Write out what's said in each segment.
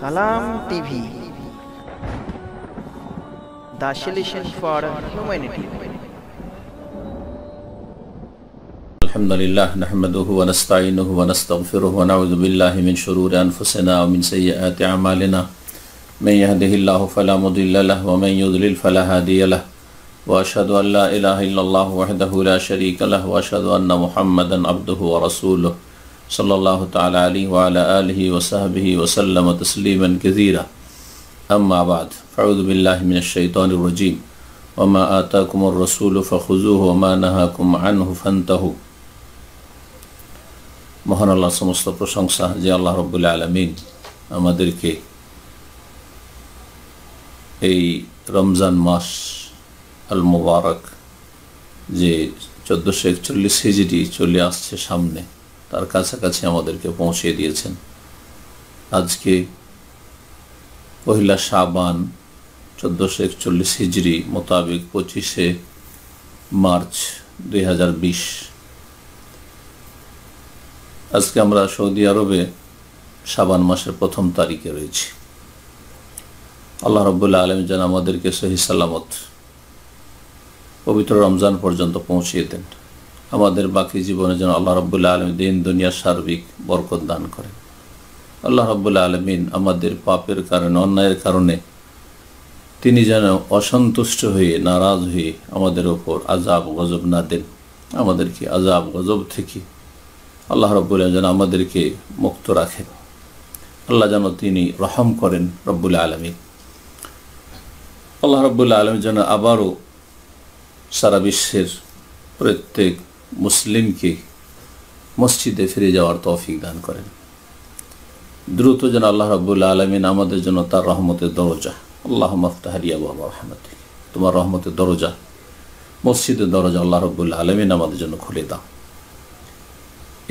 سلام ٹی بھی دا شلیشن فار ہیومینٹی الحمدللہ نحمده و نستعینه و نستغفره و نعوذ باللہ من شرور انفسنا و من سیئیات عمالنا من یهده اللہ فلا مضل لہ و من یضلل فلا حادی لہ و اشہدو ان لا الہ الا الله وحده لا شريك له و اشہدو ان محمدًا عبدہ و صلى الله تعالى عليه وعلى آله وصحبه وسلم تسليما كثيرا أما بعد فعوذ بالله من الشيطان الرجيم وما آتاكم الرسول فخذوه وما نهاكم عنه فانتهوا محن الله سمسط پرشنقصة جاء الله رب العالمين أما دركي أي رمضان ماش المبارك جي 1441 هجري 44 আসছে সামনে তার কাছাকাছি আমাদেরকে পৌঁছে দিয়েছেন আজকে পহিলা সাবান চোদ্দোশো একচল্লিশ হিজড়ি মোতাবেক পঁচিশে মার্চ দুই আজকে আমরা সৌদি আরবে সাবান মাসের প্রথম তারিখে রয়েছি আল্লাহ রব্বুল্লা আলম যেন আমাদেরকে সহি সালামত পবিত্র রমজান পর্যন্ত পৌঁছিয়ে দেন আমাদের বাকি জীবনে যেন আল্লাহ রবুল্লাহ আলমী দিন দুনিয়া সার্বিক বরকত দান করেন আল্লাহ রবুল্লাহ আলমিন আমাদের পাপের কারণে অন্যায়ের কারণে তিনি যেন অসন্তুষ্ট হয়ে নারাজ হয়ে আমাদের ওপর আজাব গজব না দেন আমাদেরকে আজাব গজব থেকে আল্লাহ রব্বুল্লাহ যেন আমাদেরকে মুক্ত রাখেন আল্লাহ যেন তিনি রহম করেন রব্বুল আলমী আল্লাহ রবুল্লাহ আলমী যেন আবারও সারা বিশ্বের প্রত্যেক মুসলিমকে মসজিদে ফিরে যাওয়ার তৌফিক দান করেন দ্রুত যেন আল্লাহ রাবুল্লা আলমিন আমাদের জন্য তার রহমতের দরজা আল্লাহ মফতাহারিয়া বাবা রহমত তোমার রহমতের দরজা মসজিদের দরজা আল্লাহ রবুল্লা আলমিন আমাদের জন্য খুলে দাও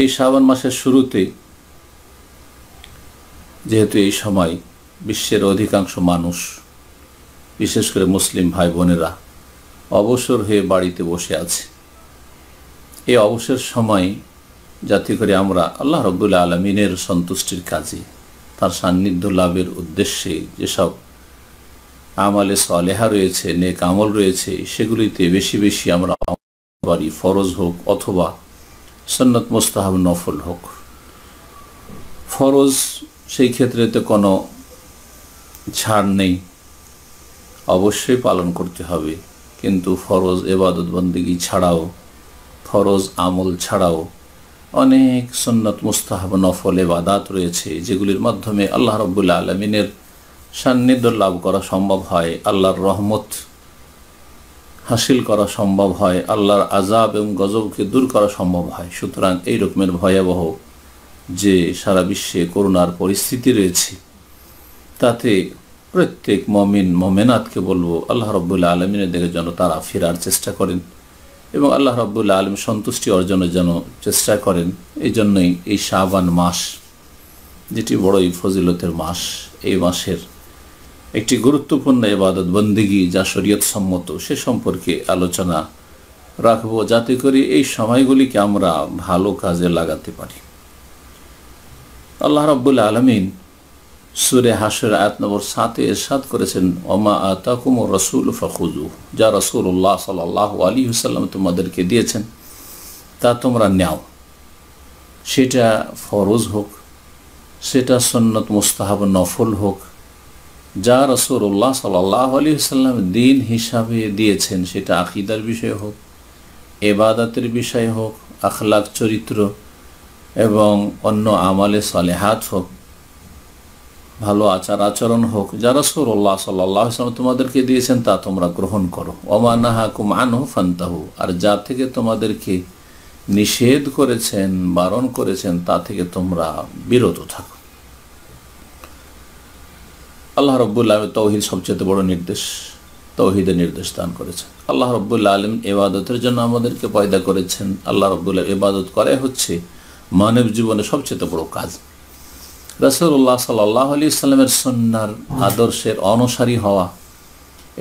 এই শ্রাবণ মাসের শুরুতে যেহেতু এই সময় বিশ্বের অধিকাংশ মানুষ বিশেষ করে মুসলিম ভাই বোনেরা অবসর হয়ে বাড়িতে বসে আছে এই অবসর সময় যাতে করে আমরা আল্লাহ রবুল্লা আলমিনের সন্তুষ্টির কাজে তার সান্নিধ্য লাভের উদ্দেশ্যে যেসব আমালে সলেহা রয়েছে নেক আমল রয়েছে সেগুলিতে বেশি বেশি আমরা পারি ফরজ হোক অথবা সন্নত মোস্তাহাব নফল হোক ফরজ সেই ক্ষেত্রে তো কোনো ছাড় নেই অবশ্যই পালন করতে হবে কিন্তু ফরজ এবাদত ছাড়াও ফরজ আমল ছাড়াও অনেক সন্ন্যত মুস্তাহাব নফল বাদাত রয়েছে যেগুলির মাধ্যমে আল্লাহ রব্বুল্লা আলমিনের সান্নিধ্য লাভ করা সম্ভব হয় আল্লাহর রহমত হাসিল করা সম্ভব হয় আল্লাহর আজাব এবং গজবকে দূর করা সম্ভব হয় সুতরাং এই রকমের ভয়াবহ যে সারা বিশ্বে করোনার পরিস্থিতি রয়েছে তাতে প্রত্যেক মমিন মমেনাথকে বলবো আল্লাহ রব্বুল্লা আলমিনের দিকে যেন তারা ফেরার চেষ্টা করেন এবং আল্লাহ রব্বুল্লা আলম সন্তুষ্টি অর্জনের জন্য চেষ্টা করেন এই জন্যই এই শাহবান মাস যেটি বড়ই ফজিলতের মাস এই মাসের একটি গুরুত্বপূর্ণ এবাদত বন্দিগি যা শরীয়ত সম্মত সে সম্পর্কে আলোচনা রাখব যাতে করে এই সময়গুলিকে আমরা ভালো কাজে লাগাতে পারি আল্লাহ রব্বুল আলমিন সুরে হাসের আয়াত নম্বর সাতে এরশাদ করেছেন অমা আতাকুম রসুল ফখুজু যা রসুল্লাহ সাল্লাহ আলী হুসাল্লাম তোমাদেরকে দিয়েছেন তা তোমরা নেও সেটা ফরজ হোক সেটা সন্নত মুস্তাহাব নফল হোক যা রসুল্লাহ সাল্লাহ আলী হুসাল্লাম দিন হিসাবে দিয়েছেন সেটা আকিদার বিষয় হোক এবাদাতের বিষয় হোক আখলাক চরিত্র এবং অন্য আমালে সালেহাত হোক ভালো আচার আচরণ হোক যারা সৌরল্লাহ সাল্লাহ তোমাদেরকে দিয়েছেন তা তোমরা গ্রহণ করো অমানাহা কুমান ফান্তাহু আর যা থেকে তোমাদেরকে নিষেধ করেছেন বারণ করেছেন তা থেকে তোমরা বিরত থাকো আল্লাহ রব্বুল্লাহ তৌহিদ সবচেয়ে বড় নির্দেশ তৌহিদের নির্দেশ দান করেছেন আল্লাহ রব্বুল্লা আলম এবাদতের জন্য আমাদেরকে পয়দা করেছেন আল্লাহ রব্বুল্লাহ এবাদত করে হচ্ছে মানব জীবনে সবচেয়ে বড় কাজ রসুল্লাহ সাল্লাহ আলি ইসলামের সন্ন্যার আদর্শের অনসারী হওয়া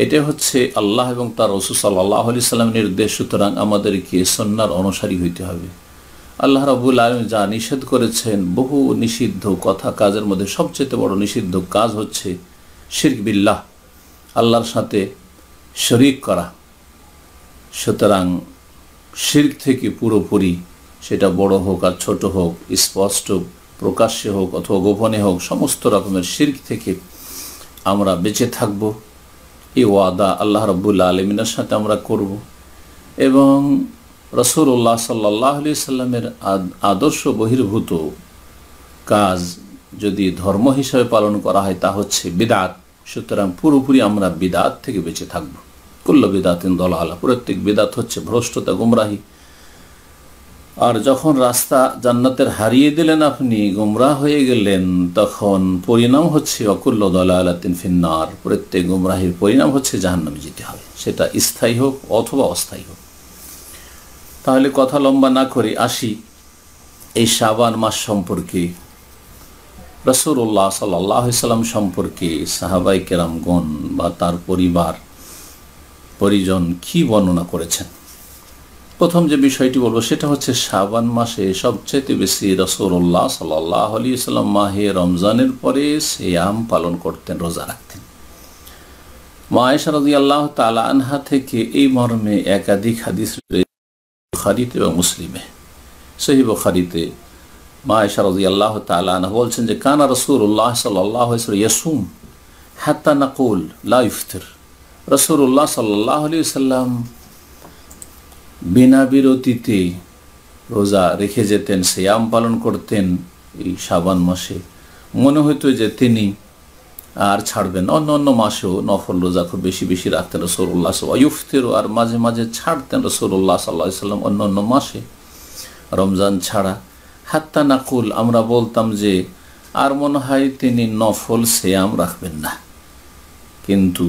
এটা হচ্ছে আল্লাহ এবং তার রসুল সাল্লাহ আলি সাল্লাম নির্দেশ সুতরাং আমাদেরকে সন্ন্যার অনসারী হইতে হবে আল্লাহ রাবুল আলম যা নিষেধ করেছেন বহু নিষিদ্ধ কথা কাজের মধ্যে সবচেয়ে বড় নিষিদ্ধ কাজ হচ্ছে শির্ক বিল্লাহ আল্লাহর সাথে শরিক করা সুতরাং শির্ক থেকে পুরোপুরি সেটা বড় হোক আর ছোট হোক স্পষ্ট প্রকাশ্যে হোক অথবা গোপনে হোক সমস্ত রকমের শির্ক থেকে আমরা বেঁচে থাকব এই ওয়াদা আল্লাহ রব্বুল্লা আলমিনের সাথে আমরা করব এবং রসুল্লাহ সাল্লাহ আলি সাল্লামের আদর্শ বহির্ভূত কাজ যদি ধর্ম হিসাবে পালন করা হয় তা হচ্ছে বিদাত সুতরাং পুরোপুরি আমরা বিদাত থেকে বেঁচে থাকব কুল্ল বিদাতিন দল আলা প্রত্যেক বিদাত হচ্ছে ভ্রষ্টতা গুমরাহী আর যখন রাস্তা জান্নাতের হারিয়ে দিলেন আপনি গুমরাহ হয়ে গেলেন তখন পরিণাম হচ্ছে অকুল্ল দলা আলাতিন ফিন্নার প্রত্যেক গুমরাহির পরিণাম হচ্ছে জাহান্নামে যেতে হবে সেটা স্থায়ী হোক অথবা অস্থায়ী হোক তাহলে কথা লম্বা না করে আসি এই শাবান মাস সম্পর্কে রসুল্লাহ সাল্লাম সম্পর্কে সাহাবাই কেরামগণ বা তার পরিবার পরিজন কি বর্ণনা করেছেন প্রথম যে বিষয়টি বলবো সেটা হচ্ছে শাবান মাসে সবচেয়ে বেশি রসৌল্লাহ সাল্লাহ আলী সাল্লাম মাহে রমজানের পরে সেয়াম পালন করতেন রোজা রাখতেন মায়েশা রাজি আল্লাহ তালা আনহা থেকে এই মর্মে একাধিক হাদিস বুখারিতে এবং মুসলিমে সেই বুখারিতে মায়েশা রাজি আল্লাহ তালা আনহা বলছেন যে কানা রসুল্লাহ সাল্লাহ ইয়াসুম হাত্তা নাকুল লা ইফতির রসুল্লাহ সাল্লাহ আলী সাল্লাম বিনা বিরতিতে রোজা রেখে যেতেন শ্যাম পালন করতেন এই সাবান মাসে মনে হতো যে তিনি আর ছাড়বেন অন্য অন্য মাসেও নফল রোজা খুব বেশি বেশি রাখতেন রসৌল্লাহ ইউফতেরও আর মাঝে মাঝে ছাড়তেন রসৌল্লাহ সাল্লাহ সাল্লাম অন্য অন্য মাসে রমজান ছাড়া হাত্তা নাকুল আমরা বলতাম যে আর মনে হয় তিনি নফল শ্যাম রাখবেন না কিন্তু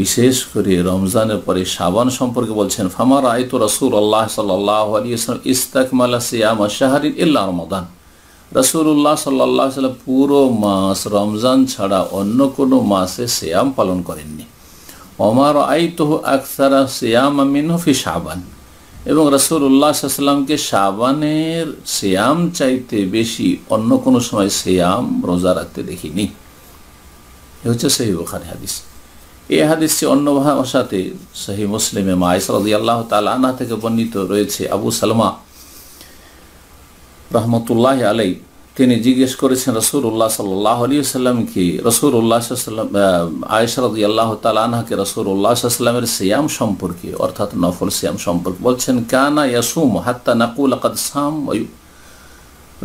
বিশেষ করে রমজানের পরে সাবান সম্পর্কে বলছেন ফামার আয়ত রসুল আল্লাহ সাল্লাম আলী ইসলাম ইস্তাকমালা সিয়াম শাহরিন ইল্লা রমাদান রসুল্লাহ সাল্লাহ সাল্লাম পুরো মাস রমজান ছাড়া অন্য কোনো মাসে শ্যাম পালন করেননি অমার আইতহ আকসারা শ্যাম মিনফি সাবান এবং রসুল্লাহ সাল্লামকে সাবানের শ্যাম চাইতে বেশি অন্য কোনো সময় শ্যাম রোজা রাখতে দেখিনি এ হচ্ছে সেই ওখানে হাদিস এই হাদিসটি অন্য ভাষাতে সহি মুসলিমে মা ইসরাদি আল্লাহ তালা থেকে বর্ণিত রয়েছে আবু সালমা রহমতুল্লাহ আলাই তিনি জিজ্ঞেস করেছেন রসুর উল্লাহ সাল্লাহ আলী সাল্লামকে রসুর উল্লাহ সাল্লাম আয়সরদি আল্লাহ তালাহাকে রসুর উল্লাহ সাল্লামের সিয়াম সম্পর্কে অর্থাৎ নফল শ্যাম সম্পর্কে বলছেন কানা ইয়াসুম হাত্তা নাকুল আকাদ সাম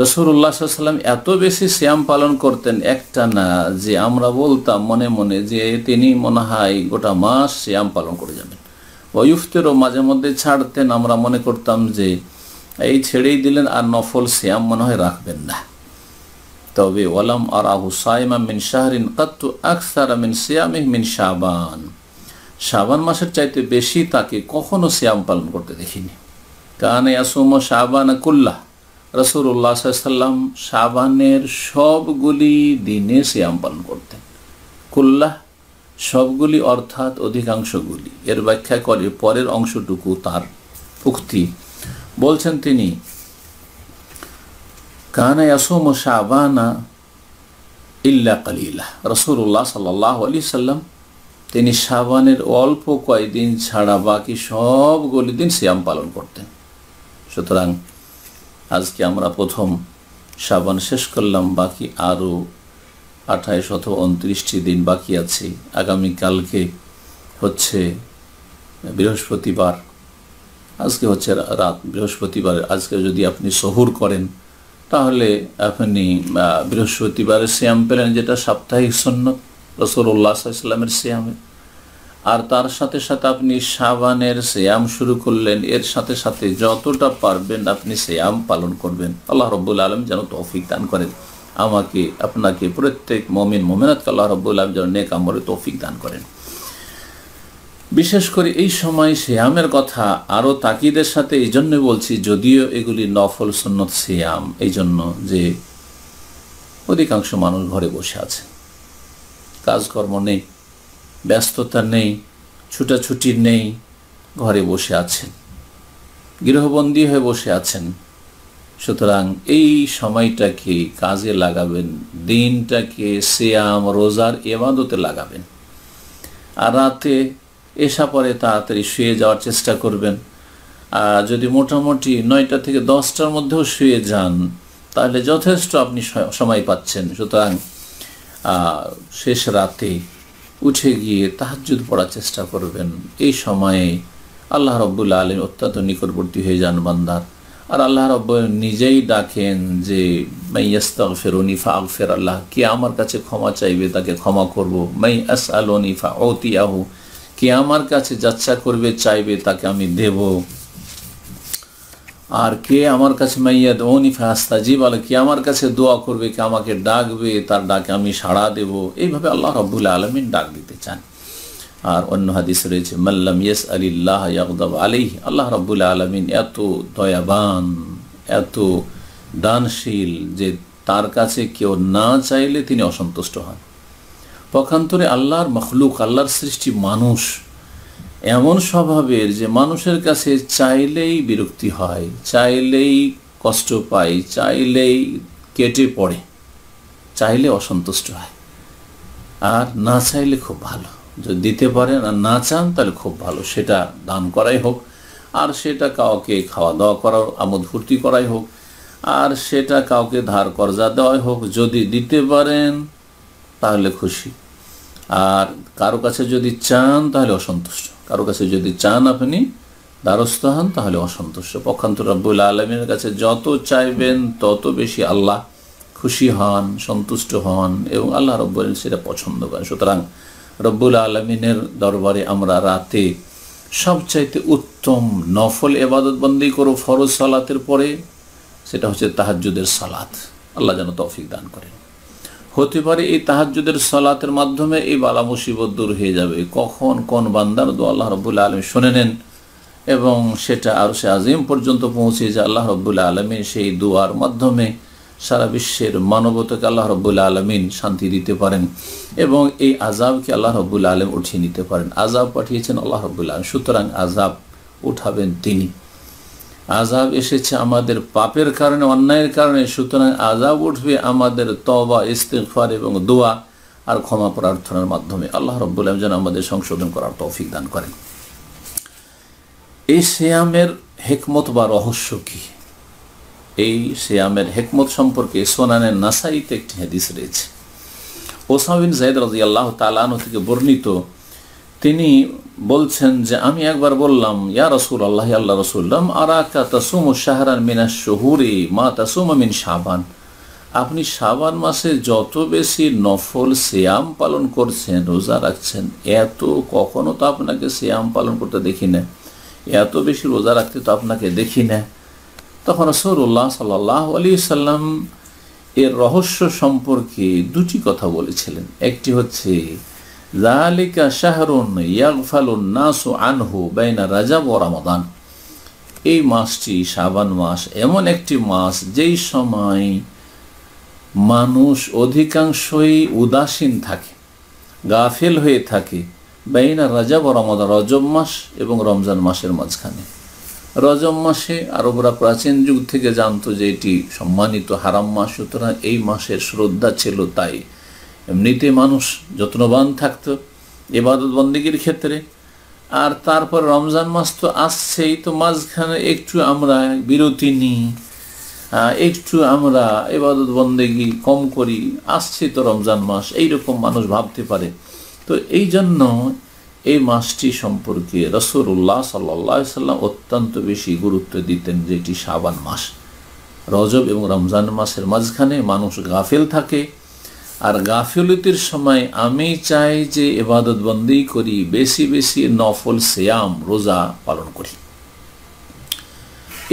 রসুল্লাহ সাল্লাম এত বেশি শ্যাম পালন করতেন একটা না যে আমরা বলতাম মনে মনে যে তিনি মনে হয় গোটা মাস শ্যাম পালন করে যাবেন অয়ুফতেরও মাঝে মধ্যে ছাড়তেন আমরা মনে করতাম যে এই ছেড়েই দিলেন আর নফল শ্যাম মনে হয় রাখবেন না তবে ওয়ালাম আর আহু সাইমা মিন শাহরিন কাত্তু আকসার মিন শ্যামি মিন শাবান শাবান মাসের চাইতে বেশি তাকে কখনো শ্যাম পালন করতে দেখিনি কানে আসুম শাহবান কুল্লাহ রসুল্লাহ সাল্লাম সাবানের সবগুলি দিনে শ্যাম পালন করতেন কুল্লাহ সবগুলি অর্থাৎ অধিকাংশগুলি এর ব্যাখ্যা করে পরের অংশটুকু তার উক্তি বলছেন তিনি কানা ইয়াসোম ইল্লা কালিলা রসুল্লাহ সাল্লাহ আলি সাল্লাম তিনি সাবানের অল্প কয়েকদিন ছাড়া বাকি সবগুলি দিন শ্যাম পালন করতেন সুতরাং আজকে আমরা প্রথম সাবান শেষ করলাম বাকি আরও আঠাইশ অথবা উনত্রিশটি দিন বাকি আছে আগামীকালকে হচ্ছে বৃহস্পতিবার আজকে হচ্ছে রাত বৃহস্পতিবার আজকে যদি আপনি সহুর করেন তাহলে আপনি বৃহস্পতিবারের শ্যাম পেলেন যেটা সাপ্তাহিক সন্ন্যত উল্লাহ ইসলামের শ্যামে আর তার সাথে সাথে আপনি সাবানের শ্যাম শুরু করলেন এর সাথে সাথে যতটা পারবেন আপনি শ্যাম পালন করবেন আল্লাহ রব্বুল আলম যেন তৌফিক দান করেন আমাকে আপনাকে প্রত্যেক মমিন মোমেনাতকে আল্লাহ রব্বুল আলম যেন নেক আমরে তৌফিক দান করেন বিশেষ করে এই সময় শ্যামের কথা আরও তাকিদের সাথে এই জন্য বলছি যদিও এগুলি নফল সন্ন্যত শ্যাম এই জন্য যে অধিকাংশ মানুষ ঘরে বসে আছে কাজকর্ম নেই ব্যস্ততা নেই ছুটাছুটি নেই ঘরে বসে আছেন গৃহবন্দী হয়ে বসে আছেন সুতরাং এই সময়টাকে কাজে লাগাবেন দিনটাকে শ্যাম রোজার এবাদতে লাগাবেন আর রাতে এসা পরে তাড়াতাড়ি শুয়ে যাওয়ার চেষ্টা করবেন আর যদি মোটামুটি নয়টা থেকে দশটার মধ্যেও শুয়ে যান তাহলে যথেষ্ট আপনি সময় পাচ্ছেন সুতরাং শেষ রাতে উঠে গিয়ে তাহাজুদ পড়ার চেষ্টা করবেন এই সময়ে আল্লাহ রব্বুল আলম অত্যন্ত নিকটবর্তী হয়ে যান বান্দার আর আল্লাহ রব নিজেই ডাকেন যে মাই আস্তাক ফেরুনি ফা ফের আল্লাহ কে আমার কাছে ক্ষমা চাইবে তাকে ক্ষমা করবো মাই আস আল ফা ও তিয়াহু কে আমার কাছে যাচ্ছা করবে চাইবে তাকে আমি দেব আর কে আমার কাছে মাইয়া দৌনি জি বলে কে আমার কাছে দোয়া করবে কে আমাকে ডাকবে তার ডাকে আমি সাড়া দেব এইভাবে আল্লাহ রব্বুল আলমিন ডাক দিতে চান আর অন্য হাদিস রয়েছে মাল্লাম ইয়েস আলিল্লাহ ইয়াকদাব আলী আল্লাহ রব্বুল আলমিন এত দয়াবান এত দানশীল যে তার কাছে কেউ না চাইলে তিনি অসন্তুষ্ট হন পক্ষান্তরে আল্লাহর মখলুক আল্লাহর সৃষ্টি মানুষ এমন স্বভাবের যে মানুষের কাছে চাইলেই বিরক্তি হয় চাইলেই কষ্ট পায় চাইলেই কেটে পড়ে চাইলে অসন্তুষ্ট হয় আর না চাইলে খুব ভালো যদি দিতে পারেন আর না চান তাহলে খুব ভালো সেটা দান করাই হোক আর সেটা কাউকে খাওয়া দাওয়া করার আমোদ ফুর্তি করাই হোক আর সেটা কাউকে ধার করজা দেওয়াই হোক যদি দিতে পারেন তাহলে খুশি আর কারো কাছে যদি চান তাহলে অসন্তুষ্ট কারো কাছে যদি চান আপনি দ্বারস্থ হন তাহলে অসন্তুষ্ট পক্ষান্তর রব্বুল আলমের কাছে যত চাইবেন তত বেশি আল্লাহ খুশি হন সন্তুষ্ট হন এবং আল্লাহ রব্বুল সেটা পছন্দ করেন সুতরাং রব্বুল আলমিনের দরবারে আমরা রাতে সবচাইতে উত্তম নফল এবাদত বন্দি করো ফরজ সালাতের পরে সেটা হচ্ছে তাহাজুদের সালাত আল্লাহ যেন তৌফিক দান করেন হতে পারে এই তাহাজুদের সলাতের মাধ্যমে এই বালা মুসিবত দূর হয়ে যাবে কখন কোন বান্দার দু আল্লাহ রবুল্লা আলম শুনে নেন এবং সেটা আর সে আজিম পর্যন্ত পৌঁছে যে আল্লাহ রব্বুল আলমী সেই দুয়ার মাধ্যমে সারা বিশ্বের মানবতাকে আল্লাহ রব্বুল আলমিন শান্তি দিতে পারেন এবং এই আজাবকে আল্লাহ রব্বুল আলম উঠিয়ে নিতে পারেন আজাব পাঠিয়েছেন আল্লাহ রব্বুল আলম সুতরাং আজাব উঠাবেন তিনি আজাব এসেছে আমাদের পাপের কারণে অন্যায়ের কারণে সুতরাং আজাব উঠবে আমাদের তবা ইস্তেফার এবং দোয়া আর ক্ষমা প্রার্থনার মাধ্যমে আল্লাহ রব্বুল্লাহ যেন আমাদের সংশোধন করার তৌফিক দান করেন এই শ্যামের হেকমত বা রহস্য কি এই শ্যামের হেকমত সম্পর্কে সোনানের নাসাইতে একটি হাদিস রয়েছে ওসামিন জাহেদ রাজি আল্লাহ তালানো থেকে বর্ণিত তিনি বলছেন যে আমি একবার বললাম ইয়া রসুল আল্লাহ আল্লাহ রসুল্লাম আর আকা তাসুম শাহরান মিনা শহুরে মা তাসুম মিন সাবান আপনি সাবান মাসে যত বেশি নফল শ্যাম পালন করছেন রোজা রাখছেন এত কখনো তো আপনাকে শ্যাম পালন করতে দেখি না এত বেশি রোজা রাখতে তো আপনাকে দেখি না তখন রসুল্লাহ সাল্লাহ আলী সাল্লাম এর রহস্য সম্পর্কে দুটি কথা বলেছিলেন একটি হচ্ছে জালিকা শাহরুন ইয়াগফালুন নাসু আনহু বাইনা রাজাব ও রামাদান এই মাসটি শাবান মাস এমন একটি মাস যেই সময় মানুষ অধিকাংশই উদাসীন থাকে গাফেল হয়ে থাকে বাইনা রাজাব ও রমাদান রজব মাস এবং রমজান মাসের মাঝখানে রজব মাসে আরবরা প্রাচীন যুগ থেকে জানতো যে এটি সম্মানিত হারাম মাস সুতরাং এই মাসের শ্রদ্ধা ছিল তাই এমনিতে মানুষ যত্নবান থাকতো এবাদত বন্দীগীর ক্ষেত্রে আর তারপর রমজান মাস তো আসছেই তো মাঝখানে একটু আমরা বিরতি নিই একটু আমরা এবাদত বন্দেগি কম করি আসছে তো রমজান মাস এই রকম মানুষ ভাবতে পারে তো এই জন্য এই মাসটি সম্পর্কে রসুল্লাহ সাল্লা সাল্লাম অত্যন্ত বেশি গুরুত্ব দিতেন যেটি শাবান মাস রজব এবং রমজান মাসের মাঝখানে মানুষ গাফেল থাকে আর গাফিলতির সময় আমি চাই যে এবাদত বন্দি করি বেশি বেশি নফল শ্যাম রোজা পালন করি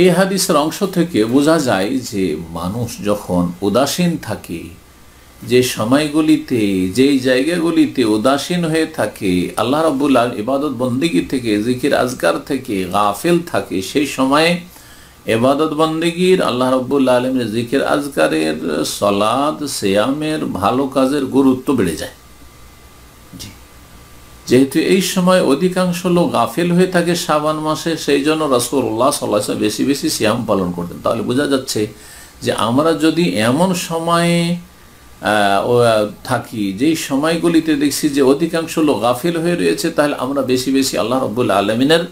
এ হাদিসের অংশ থেকে বোঝা যায় যে মানুষ যখন উদাসীন থাকে যে সময়গুলিতে যেই জায়গাগুলিতে উদাসীন হয়ে থাকে আল্লাহ রবুল্লাহ ইবাদত বন্দিগি থেকে জিকির আজগার থেকে গাফেল থাকে সেই সময়ে এবাদত বন্দেগীর আল্লাহ রব্বুল আলমের জিখের আজকারের সলাদ শ্যামের ভালো কাজের গুরুত্ব বেড়ে যায় যেহেতু এই সময় অধিকাংশ লোক গাফিল হয়ে থাকে শ্রাবণ মাসে সেই জন্য রসুল্লাহ সাল্লাহ বেশি বেশি শ্যাম পালন করতেন তাহলে বোঝা যাচ্ছে যে আমরা যদি এমন সময়ে থাকি যেই সময়গুলিতে দেখছি যে অধিকাংশ লোক গাফিল হয়ে রয়েছে তাহলে আমরা বেশি বেশি আল্লাহ রব্বুল আলমিনের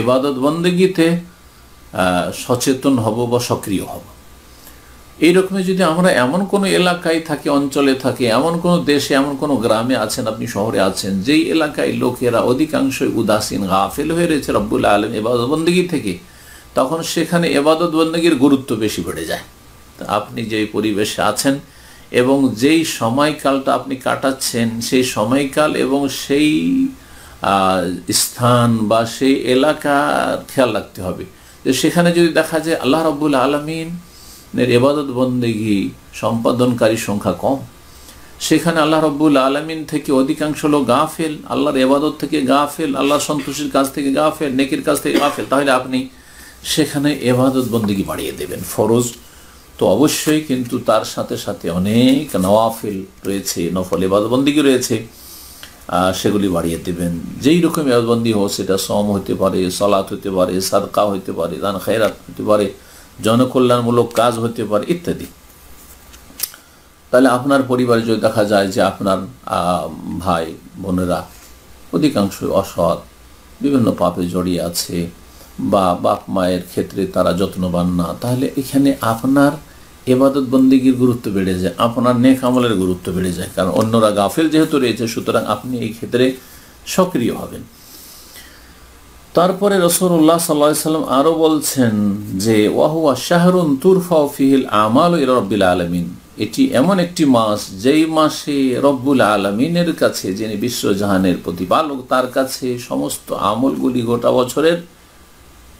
এবাদত বন্দেগীতে সচেতন হব বা সক্রিয় হব এই যদি আমরা এমন কোনো এলাকায় থাকি অঞ্চলে থাকি এমন কোনো দেশে এমন কোনো গ্রামে আছেন আপনি শহরে আছেন যেই এলাকায় লোকেরা অধিকাংশই উদাসীন গাফেল হয়ে রয়েছে রব্বুল আলম এবাদতবন্দী থেকে তখন সেখানে এবাদতবন্দীর গুরুত্ব বেশি বেড়ে যায় আপনি যেই পরিবেশে আছেন এবং যেই সময়কালটা আপনি কাটাচ্ছেন সেই সময়কাল এবং সেই স্থান বা সেই এলাকা খেয়াল রাখতে হবে যে সেখানে যদি দেখা যায় আল্লাহ রব্বুল আলমিনের এবাদত বন্দেগি সম্পাদনকারী সংখ্যা কম সেখানে আল্লাহ রব্বুল আলমিন থেকে অধিকাংশ লোক গা ফেল আল্লাহর এবাদত থেকে গা ফেল আল্লাহ সন্তোষের কাছ থেকে গা ফেল নেকির কাছ থেকে গা ফেল তাহলে আপনি সেখানে এবাদত বন্দেগি বাড়িয়ে দেবেন ফরজ তো অবশ্যই কিন্তু তার সাথে সাথে অনেক নওয়াফিল রয়েছে নফল এবাদবন্দিগি রয়েছে সেগুলি বাড়িয়ে দেবেন যেই রকম ইয়াদবন্দি হোক সেটা সম হতে পারে সলাত হতে পারে সাদকা হতে পারে দান খায়রাত হতে পারে জনকল্যাণমূলক কাজ হতে পারে ইত্যাদি তাহলে আপনার পরিবারে যদি দেখা যায় যে আপনার ভাই বোনেরা অধিকাংশ অসৎ বিভিন্ন পাপে জড়িয়ে আছে বা বাপ মায়ের ক্ষেত্রে তারা যত্নবান না তাহলে এখানে আপনার এবাদত বন্দীগীর গুরুত্ব বেড়ে যায় আপনার নেক আমলের গুরুত্ব বেড়ে যায় কারণ অন্যরা গাফেল যেহেতু রয়েছে সুতরাং আপনি এই ক্ষেত্রে সক্রিয় হবেন তারপরে রসুল্লাহ সাল্লা সাল্লাম আরও বলছেন যে ওয়াহুয়া শাহরুন তুরফা ফিহিল আমাল রব্বুল আলমিন এটি এমন একটি মাস যেই মাসে রব্বুল আলমিনের কাছে যিনি বিশ্বজাহানের প্রতিপালক তার কাছে সমস্ত আমলগুলি গোটা বছরের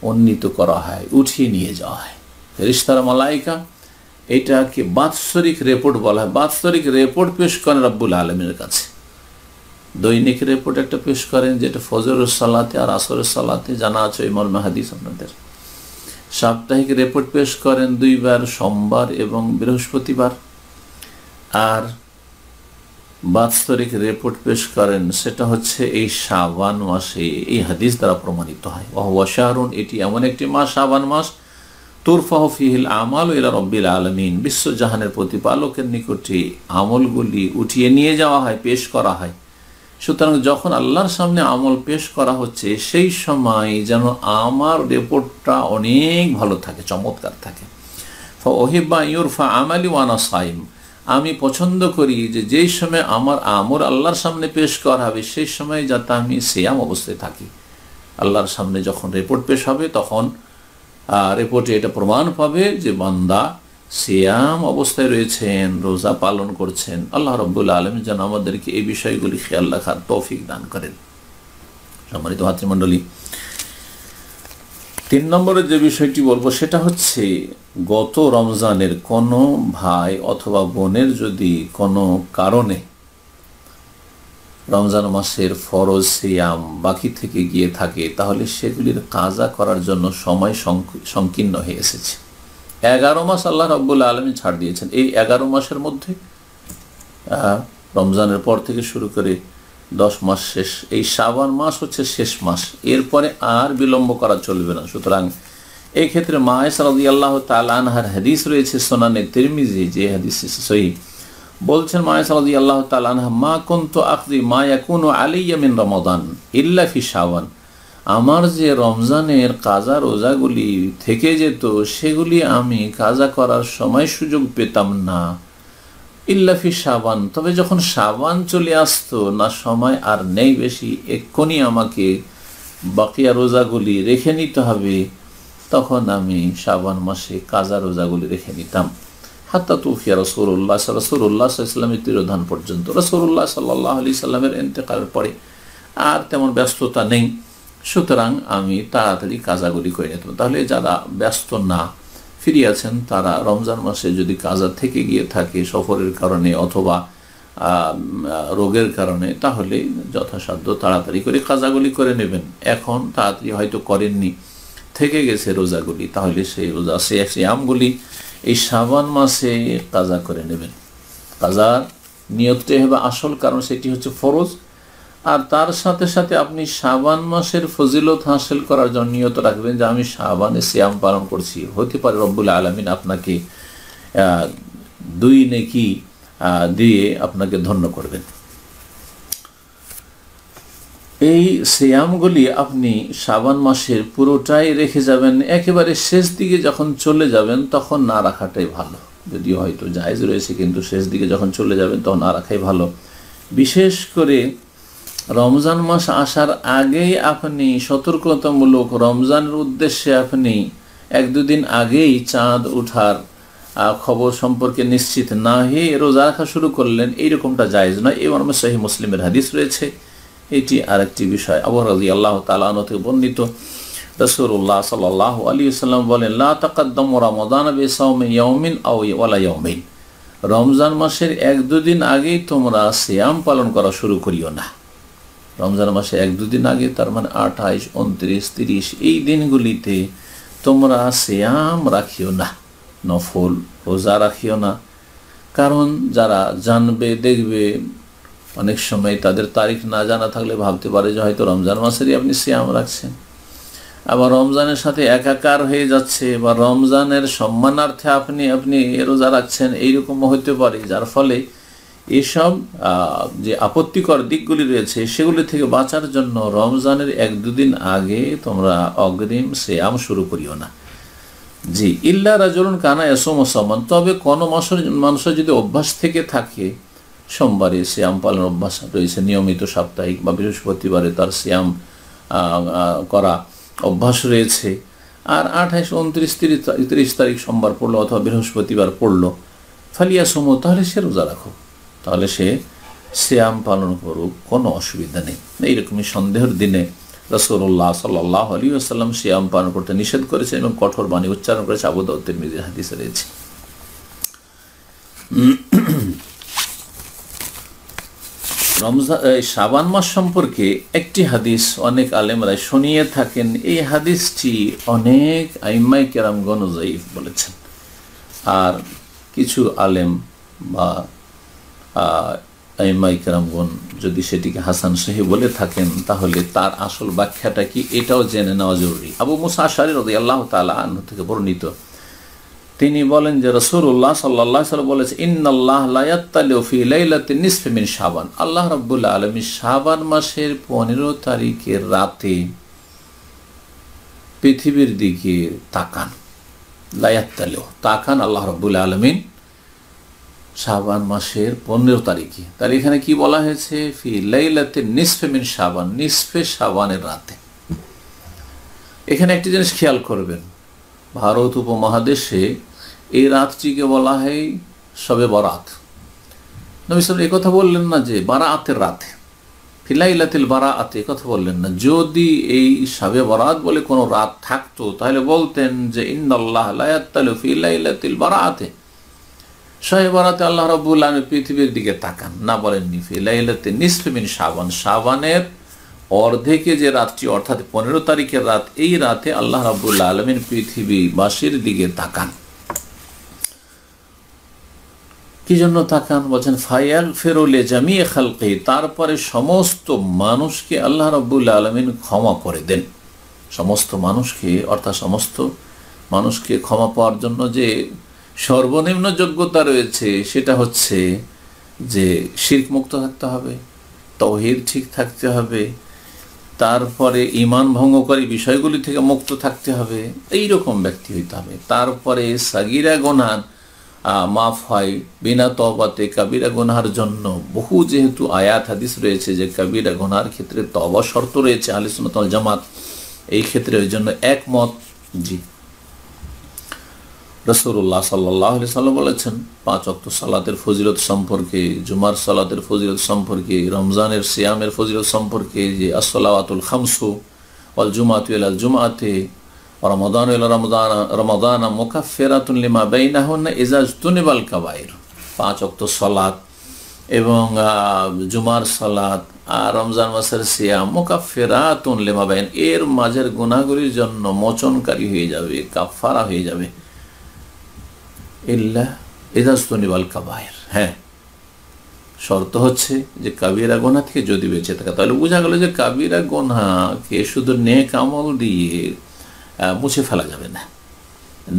উন্নীত করা হয় উঠিয়ে নিয়ে যাওয়া হয় রিস্তার মালাইকা এটাকে বাৎসরিক রেপোর্ট বলা হয় বাৎসরিক রেপোর্ট পেশ করেন রব্বুল আলমের কাছে দৈনিক রেপোর্ট একটা পেশ করেন যেটা ফজরুল সালাতে আর আসরের সালাতে জানা আছে ইমর মাহাদিস আপনাদের সাপ্তাহিক রেপোর্ট পেশ করেন দুইবার সোমবার এবং বৃহস্পতিবার আর বাৎসরিক রেপোর্ট পেশ করেন সেটা হচ্ছে এই শাবান মাসে এই হাদিস দ্বারা প্রমাণিত হয় ওয়াশাহরুন এটি এমন একটি মাস শাবান মাস তোরফাহ ফিহিল আমাল ইলা রব্বিল আলমিন বিশ্বজাহানের প্রতিপালকের নিকটে আমলগুলি উঠিয়ে নিয়ে যাওয়া হয় পেশ করা হয় সুতরাং যখন আল্লাহর সামনে আমল পেশ করা হচ্ছে সেই সময় যেন আমার রেপোর্টটা অনেক ভালো থাকে চমৎকার থাকে ওহিবা ইউরফা আমালি ওয়ানা সাইম আমি পছন্দ করি যে যেই সময় আমার আমর আল্লাহর সামনে পেশ করা হবে সেই সময় যাতে আমি সেয়াম অবস্থায় থাকি আল্লাহর সামনে যখন রেপোর্ট পেশ হবে তখন রিপোর্টে এটা প্রমাণ পাবে যে বান্দা সিয়াম অবস্থায় রয়েছেন রোজা পালন করছেন আল্লাহ রব্বুল আলম যেন আমাদেরকে এই বিষয়গুলি খেয়াল রাখার তৌফিক দান করেন সম্মানিত ভাতৃমণ্ডলী তিন নম্বরের যে বিষয়টি বলবো সেটা হচ্ছে গত রমজানের কোনো ভাই অথবা বোনের যদি কোনো কারণে রমজান মাসের ফরজ সিয়াম বাকি থেকে গিয়ে থাকে তাহলে সেগুলির কাজা করার জন্য সময় সংকীর্ণ হয়ে এসেছে এগারো মাস আল্লাহ রব্বুল আলমী ছাড় দিয়েছেন এই এগারো মাসের মধ্যে রমজানের পর থেকে শুরু করে দশ মাস শেষ এই সাবান মাস হচ্ছে শেষ মাস এরপরে আর বিলম্ব করা চলবে না সুতরাং এক্ষেত্রে ক্ষেত্রে মায়েস আল্লাহ তাল আনহার হাদিস রয়েছে সোনানে তিরমিজি যে হাদিস সহি বলছেন মায়াসা রাজি আল্লাহ তালা মা তো আকদি মা ইয়াকুন আলিয়ামিন রমাদান ইল্লাফি সাবান আমার যে রমজানের কাজা রোজাগুলি থেকে যেত সেগুলি আমি কাজা করার সময় সুযোগ পেতাম না ইল্লাফি সাবান তবে যখন সাবান চলে আসতো না সময় আর নেই বেশি এক্ষুনি আমাকে বাকিয়া রোজাগুলি রেখে নিতে হবে তখন আমি সাবান মাসে কাজা রোজাগুলি রেখে নিতাম হাত্তা তুফিয়া রসৌরুল্লাহ রসৌরুল্লাহ ইসলামের তিরোধান পর্যন্ত রসৌরুল্লাহ সাল্লাহ আলি সাল্লামের এন্তেকালের পরে আর তেমন ব্যস্ততা নেই সুতরাং আমি তাড়াতাড়ি কাজাগুলি করে নিতাম তাহলে যারা ব্যস্ত না ফিরে আছেন তারা রমজান মাসে যদি কাজা থেকে গিয়ে থাকে সফরের কারণে অথবা রোগের কারণে তাহলে যথাসাধ্য তাড়াতাড়ি করে কাজাগুলি করে নেবেন এখন তাড়াতাড়ি হয়তো করেননি থেকে গেছে রোজাগুলি তাহলে সেই রোজা সে শ্যামগুলি এই সাবান মাসে কাজা করে নেবেন কাজার নিয়তটি হবে আসল কারণ সেটি হচ্ছে ফরজ আর তার সাথে সাথে আপনি সাবান মাসের ফজিলত হাসিল করার জন্য নিয়ত রাখবেন যে আমি সাবানে শ্যাম পালন করছি হতে পারে রব্বুল আলমিন আপনাকে দুই নেকি দিয়ে আপনাকে ধন্য করবেন এই শ্যামগুলি আপনি শ্রাবণ মাসের পুরোটাই রেখে যাবেন একেবারে শেষ দিকে যখন চলে যাবেন তখন না রাখাটাই ভালো যদিও হয়তো জায়জ রয়েছে কিন্তু শেষ দিকে যখন চলে যাবেন তখন না রাখাই ভালো বিশেষ করে রমজান মাস আসার আগেই আপনি সতর্কতামূলক রমজানের উদ্দেশ্যে আপনি এক দুদিন আগেই চাঁদ উঠার খবর সম্পর্কে নিশ্চিত না হয়ে রোজা রাখা শুরু করলেন এইরকমটা জায়জ নয় এবার আমার সহি মুসলিমের হাদিস রয়েছে এটি আরেকটি বিষয় আবর আলী আল্লাহ তালাহতে বর্ণিত রসুল্লাহ সাল্লাহ আলী সাল্লাম বলেন লা তাকাদ্দম রমদান বেসাউমিন আউলাইমিন রমজান মাসের এক দুদিন আগেই তোমরা শ্যাম পালন করা শুরু করিও না রমজান মাসে এক দুদিন আগে তার মানে আঠাইশ উনত্রিশ তিরিশ এই দিনগুলিতে তোমরা শ্যাম রাখিও না নফল রোজা রাখিও না কারণ যারা জানবে দেখবে অনেক সময় তাদের তারিখ না জানা থাকলে ভাবতে পারে যে হয়তো রমজান মাসেরই আপনি সিয়াম রাখছেন আবার রমজানের সাথে একাকার হয়ে যাচ্ছে বা রমজানের সম্মানার্থে আপনি আপনি রোজা রাখছেন এইরকমও হতে পারে যার ফলে এসব যে আপত্তিকর দিকগুলি রয়েছে সেগুলি থেকে বাঁচার জন্য রমজানের এক দুদিন আগে তোমরা অগ্রিম শ্যাম শুরু করিও না জি ইল্লা রাজন কানা এসম তবে কোনো মানুষের মানুষের যদি অভ্যাস থেকে থাকে সোমবারে শ্যাম পালন অভ্যাস রয়েছে নিয়মিত সাপ্তাহিক বা বৃহস্পতিবারে তার শ্যাম করা অভ্যাস রয়েছে আর আঠাশ উনত্রিশ তিরিশ তিরিশ তারিখ সোমবার পড়লো অথবা বৃহস্পতিবার পড়লো ফালিয়া সোম তাহলে সে রোজা রাখো তাহলে সে শ্যাম পালন করুক কোনো অসুবিধা নেই এইরকমই সন্দেহের দিনে রসুল্লাহ সাল্লাহ আলী আসাল্লাম শ্যাম পালন করতে নিষেধ করেছে এবং কঠোর বাণী উচ্চারণ করেছে আবুদাউদ্দিন মির্জা হাদিসে রয়েছে রমজান শাবান মাস সম্পর্কে একটি হাদিস অনেক আলেমরা শুনিয়ে থাকেন এই হাদিসটি অনেক আইম্মাই কেরাম গণজাই বলেছেন আর কিছু আলেম বা আইম্মাই কেরামগণ যদি সেটিকে হাসান সাহি বলে থাকেন তাহলে তার আসল ব্যাখ্যাটা কি এটাও জেনে নেওয়া জরুরি আবু মুসা আশারি রদি আল্লাহ তালা থেকে বর্ণিত তিনি বলেন যে রসুল্লাহ সাল্লা বলেছে ইন্নআল্লাহিন সাবান আল্লাহ রব্বুল্লা আলমী সাবান মাসের পনেরো তারিখের রাতে পৃথিবীর দিকে তাকান লায়াত্তালেও তাকান আল্লাহ রব্বুল্লা আলমিন সাবান মাসের পনেরো তারিখে তার এখানে কি বলা হয়েছে ফি লাইলাতে নিসফে মিন সাবান নিসফে সাবানের রাতে এখানে একটি জিনিস খেয়াল করবেন ভারত উপমহাদেশে এই রাতটিকে বলা হয় সবে বরাত নবিসাম এ কথা বললেন না যে বারা আতের রাতে ফিলাইলাতিল বারা আতে কথা বললেন না যদি এই সাবে বরাত বলে কোনো রাত থাকতো তাহলে বলতেন যে ইন্দাল্লাহ ফিলাইলাতিল বারা আতে শহে বরাতে আল্লাহ রব্বুল আমি পৃথিবীর দিকে তাকান না বলেননি ফিলাইলাতে নিসফিমিন সাবান সাবানের অর্ধেকে যে রাতটি অর্থাৎ পনেরো তারিখের রাত এই রাতে আল্লাহ রাবুল্লা আলমিন পৃথিবীবাসীর দিকে তাকান কি জন্য তাকান বলছেন ফাইয়াল ফেরুলে জামিয়ে খালকে তারপরে সমস্ত মানুষকে আল্লাহ রবুল্লা আলমিন ক্ষমা করে দেন সমস্ত মানুষকে অর্থাৎ সমস্ত মানুষকে ক্ষমা পাওয়ার জন্য যে সর্বনিম্ন যোগ্যতা রয়েছে সেটা হচ্ছে যে শির্ক মুক্ত থাকতে হবে তহির ঠিক থাকতে হবে তারপরে ইমান ভঙ্গকারী বিষয়গুলি থেকে মুক্ত থাকতে হবে এই রকম ব্যক্তি হইতে হবে তারপরে সাগিরা গোনার মাফ হয় বিনা তবাতে কাবিরা গোনার জন্য বহু যেহেতু আয়াত হাদিস রয়েছে যে কাবিরা গোনার ক্ষেত্রে তবা শর্ত রয়েছে আলিসুনতল জামাত এই ক্ষেত্রে ওই জন্য একমত জি রসুল্লাহ সাল্লাহ আলি সাল্লাম বলেছেন পাঁচ অক্ত সালাতের ফজিলত সম্পর্কে জুমার সালাতের ফজিলত সম্পর্কে রমজানের শিয়ামের ফজিলত সম্পর্কে যে আসলাতুল খামসু অল জুমাতুল আল জুমাতে রমদান রমদান রমদান মোকা ফেরাতুল্লিমা বেইনাহন্না এজাজ তুনিবাল কাবাইর পাঁচ অক্ত সলাৎ এবং জুমার সলাৎ আর রমজান মাসের সিয়াম মোকা ফেরাতুন লেমা বেন এর মাঝের গুণাগুলির জন্য মোচনকারী হয়ে যাবে কাফারা হয়ে যাবে ইল্লা এজাজ তুনিবাল কাবায়ের হ্যাঁ শর্ত হচ্ছে যে কাবিরা গোনা থেকে যদি বেঁচে থাকে তাহলে বোঝা গেল যে কাবিরা গোনা কে শুধু নেক আমল দিয়ে মুছে ফেলা যাবে না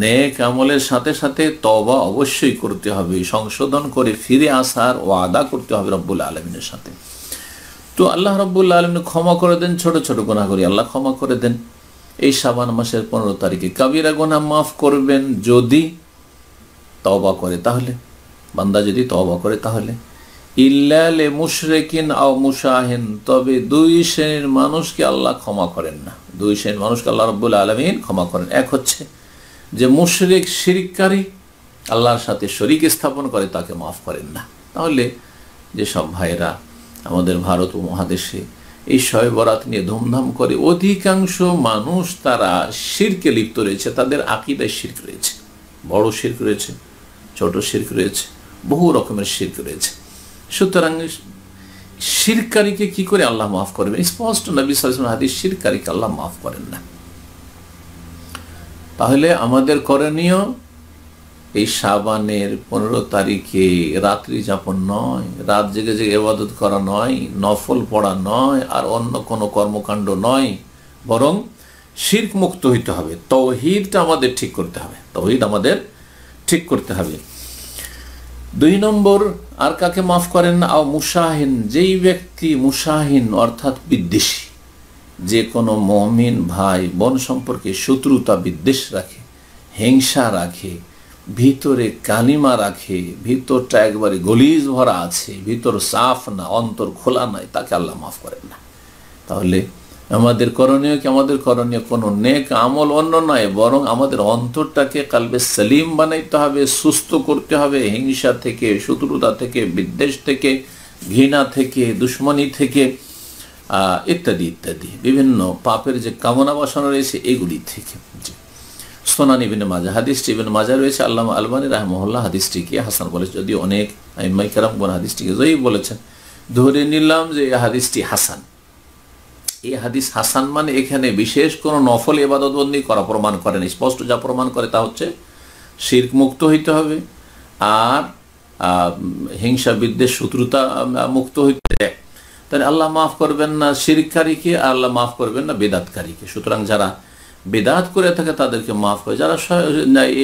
নেক আমলের সাথে সাথে তবা অবশ্যই করতে হবে সংশোধন করে ফিরে আসার ও আদা করতে হবে রব্বুল আলমিনের সাথে তো আল্লাহ রব্বুল্লা আলমিন ক্ষমা করে দেন ছোট ছোট গোনা করি আল্লাহ ক্ষমা করে দেন এই সাবান মাসের পনেরো তারিখে কাবিরা গোনা মাফ করবেন যদি তবা করে তাহলে বান্দা যদি তবা করে তাহলে ইল্লালে মুশরেকিন আও মুসাহিন তবে দুই শ্রেণীর মানুষকে আল্লাহ ক্ষমা করেন না দুই সেন মানুষকে আল্লাহ রব্বুল আলমিন ক্ষমা করেন এক হচ্ছে যে মুশরিক শিরিককারী আল্লাহর সাথে শরিক স্থাপন করে তাকে মাফ করেন না তাহলে যেসব ভাইরা আমাদের ভারত মহাদেশে এই শয় বরাত নিয়ে ধুমধাম করে অধিকাংশ মানুষ তারা শিরকে লিপ্ত রয়েছে তাদের আকিদায় শির্ক রয়েছে বড় শির্ক রয়েছে ছোট শির্ক রয়েছে বহু রকমের শির্ক রয়েছে সুতরাং শিরকারীকে কি করে আল্লাহ মাফ করবেন স্পষ্ট নবী সালাম হাদিস শিরকারীকে আল্লাহ মাফ করেন না তাহলে আমাদের করণীয় এই সাবানের পনেরো তারিখে রাত্রি যাপন নয় রাত জেগে জেগে এবাদত করা নয় নফল পড়া নয় আর অন্য কোনো কর্মকাণ্ড নয় বরং শির্ক মুক্ত হইতে হবে তহিদটা আমাদের ঠিক করতে হবে তহিদ আমাদের ঠিক করতে হবে দুই নম্বর আর কাকে মাফ করেন আও মুসাহিন যেই ব্যক্তি মুসাহিন অর্থাৎ বিদ্বেষী যে কোনো মমিন ভাই বোন সম্পর্কে শত্রুতা বিদ্বেষ রাখে হিংসা রাখে ভিতরে কালিমা রাখে ভিতরটা একবারে গলিজ ভরা আছে ভিতর সাফ না অন্তর খোলা নাই তাকে আল্লাহ মাফ করেন না তাহলে আমাদের করণীয় কি আমাদের করণীয় কোনো নেক আমল অন্য নয় বরং আমাদের অন্তরটাকে কালবে সালিম বানাইতে হবে সুস্থ করতে হবে হিংসা থেকে শত্রুতা থেকে বিদ্বেষ থেকে ঘৃণা থেকে দুশ্মনী থেকে ইত্যাদি ইত্যাদি বিভিন্ন পাপের যে কামনা বাসনা রয়েছে এগুলি থেকে সোনান ইবিন মাজা হাদিসটি ইবিন মাজা রয়েছে আল্লাহ আলমানি রাহমহল্লা হাদিসটিকে হাসান বলেছে যদি অনেক মাইকারাম কোন হাদিসটিকে জয়ী বলেছেন ধরে নিলাম যে হাদিসটি হাসান এই হাদিস হাসান মানে এখানে বিশেষ কোনো নফল এবাদতবন্দি করা প্রমাণ করেন স্পষ্ট যা প্রমাণ করে তা হচ্ছে শির্ক মুক্ত হইতে হবে আর হিংসা বিদ্বেষ শত্রুতা মুক্ত হইতে তাহলে আল্লাহ মাফ করবেন না শিরকারীকে আর আল্লাহ মাফ করবেন না বেদাতকারীকে সুতরাং যারা বেদাত করে থাকে তাদেরকে মাফ করে যারা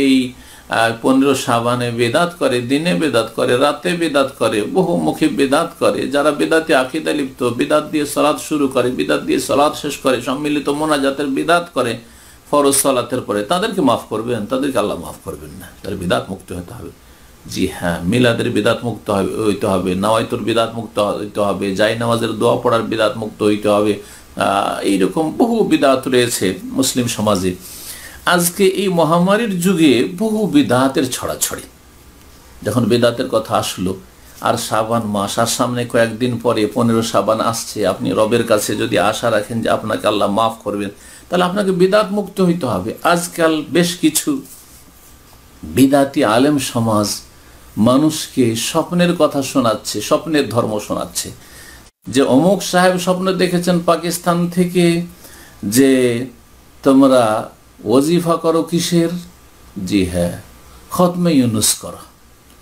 এই পনেরো সাবানে বেদাত করে দিনে বেদাত করে রাতে বেদাত করে বহুমুখী বেদাত করে যারা বেদাতে আখিদা লিপ্ত বেদাত দিয়ে সলাদ শুরু করে বেদাত দিয়ে সলাদ শেষ করে সম্মিলিত মোনাজাতের বেদাত করে ফরজ সলাতের পরে তাদেরকে মাফ করবেন তাদেরকে আল্লাহ মাফ করবেন না তার বিদাত মুক্ত হতে হবে জি হ্যাঁ মিলাদের বিদাত মুক্ত হবে হইতে হবে নওয়াইতুর বিদাত মুক্ত হইতে হবে জাই নামাজের দোয়া পড়ার বিদাত মুক্ত হইতে হবে এইরকম বহু বিদাত রয়েছে মুসলিম সমাজে আজকে এই মহামারীর যুগে বহু বিদাতের ছড়াছড়ি যখন বেদাতের কথা আসলো আর সাবান মাস আর সামনে কয়েকদিন পরে পনেরো সাবান আসছে আপনি রবের কাছে যদি আশা রাখেন যে আপনাকে আল্লাহ মাফ করবেন তাহলে আপনাকে বিদাত মুক্ত হইতে হবে আজকাল বেশ কিছু বিদাতি আলেম সমাজ মানুষকে স্বপ্নের কথা শোনাচ্ছে স্বপ্নের ধর্ম শোনাচ্ছে যে অমুক সাহেব স্বপ্ন দেখেছেন পাকিস্তান থেকে যে তোমরা ওয়াজিফা করো কিসের জি হ্যাঁ খতমে ইউনুস করা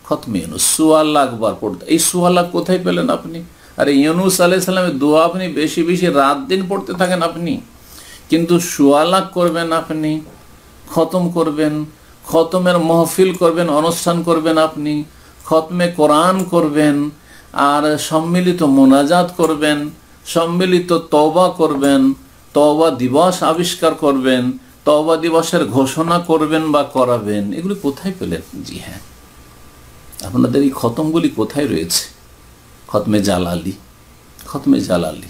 খতমে ইউনুস সুয়াল্লা আকবর পড়তে এই সুয়াল্লা কোথায় পেলেন আপনি আরে ইউনুস আলাইসাল্লামের দোয়া আপনি বেশি বেশি রাত দিন পড়তে থাকেন আপনি কিন্তু সুয়ালাক করবেন আপনি খতম করবেন খতমের মহফিল করবেন অনুষ্ঠান করবেন আপনি খতমে কোরআন করবেন আর সম্মিলিত মোনাজাত করবেন সম্মিলিত তবা করবেন তবা দিবস আবিষ্কার করবেন তবা দিবসের ঘোষণা করবেন বা করাবেন এগুলি কোথায় পেলেন জি হ্যাঁ আপনাদের এই খতমগুলি কোথায় রয়েছে খতমে জালালি খতমে জালালি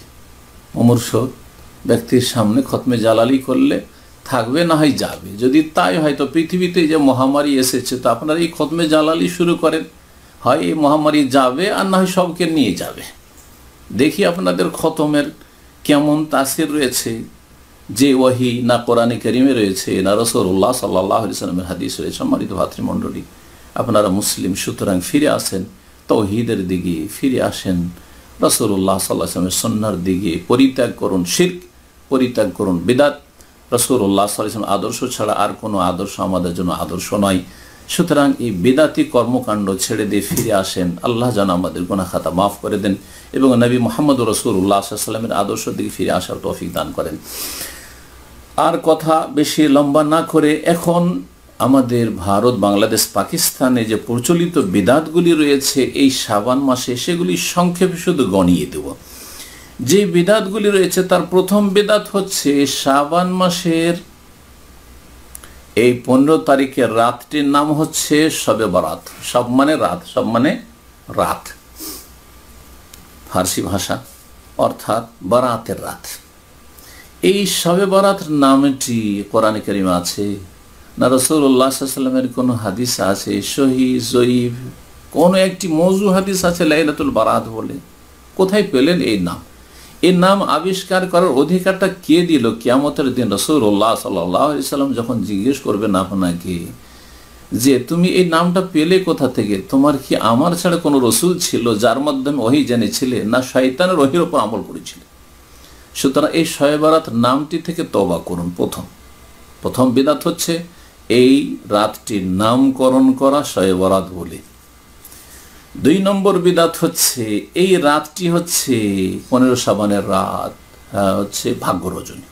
অমর্ষ ব্যক্তির সামনে খতমে জালালি করলে থাকবে না হয় যাবে যদি তাই হয় তো পৃথিবীতে যে মহামারী এসেছে তো আপনারা এই খতমে জালালি শুরু করেন হয় এই মহামারী যাবে আর না হয় সবকে নিয়ে যাবে দেখি আপনাদের খতমের কেমন তাসির রয়েছে যে ওয়াহি না কোরআনে করিমে রয়েছে না রসৌল্লাহ সাল্লাহ সাল্লামের হাদিস রয়েছে সম্মানিত ভাতৃমণ্ডলী আপনারা মুসলিম সুতরাং ফিরে আসেন তৌহিদের দিকে ফিরে আসেন রসৌল্লাহ সাল্লাহ সাল্লামের সন্ন্যার দিকে পরিত্যাগ করুন শির্ক পরিত্যাগ করুন বিদাত উল্লাহ সাল্লাহ আদর্শ ছাড়া আর কোনো আদর্শ আমাদের জন্য আদর্শ নয় সুতরাং এই বেদাতি কর্মকাণ্ড ছেড়ে দিয়ে ফিরে আসেন আল্লাহ যেন আমাদের গোনা খাতা মাফ করে দেন এবং নবী মোহাম্মদ রসুল উল্লাহ সাল্লামের আদর্শ দিকে ফিরে আসার তৌফিক দান করেন আর কথা বেশি লম্বা না করে এখন আমাদের ভারত বাংলাদেশ পাকিস্তানে যে প্রচলিত বিদাতগুলি রয়েছে এই সাবান মাসে সেগুলি সংক্ষেপে শুধু গণিয়ে দেব যে বিদাতগুলি রয়েছে তার প্রথম বেদাত হচ্ছে সাবান মাসের এই পনেরো তারিখের রাতটির নাম হচ্ছে সবে বরাত সব মানে রাত সব মানে রাত ফার্সি ভাষা অর্থাৎ বারাতের রাত এই সবে বরাত নামটি কোরআন করিম আছে না রসুল্লাহামের কোনো হাদিস আছে সহি জয়ীব কোনো একটি মজু হাদিস আছে লাইলাতুল বারাত বলে কোথায় পেলেন এই নাম এই নাম আবিষ্কার করার অধিকারটা কে দিল কিয়ামতের দিন রসুল্লাহ সাল্লাম যখন জিজ্ঞেস করবেন আপনাকে যে তুমি এই নামটা পেলে কোথা থেকে তোমার কি আমার ছাড়া কোনো রসুল ছিল যার মাধ্যমে ওহি জেনেছিলে না শয়তানের ওহির ওপর আমল করেছিলে সুতরাং এই শয়েবারাত নামটি থেকে তবা করুন প্রথম প্রথম বিদাত হচ্ছে এই রাতটির নামকরণ করা শয়েবরাত বলে দুই নম্বর বিদাত হচ্ছে এই রাতটি হচ্ছে পনেরো সাবানের রাত হ্যাঁ, হচ্ছে ভাগ্য রজনী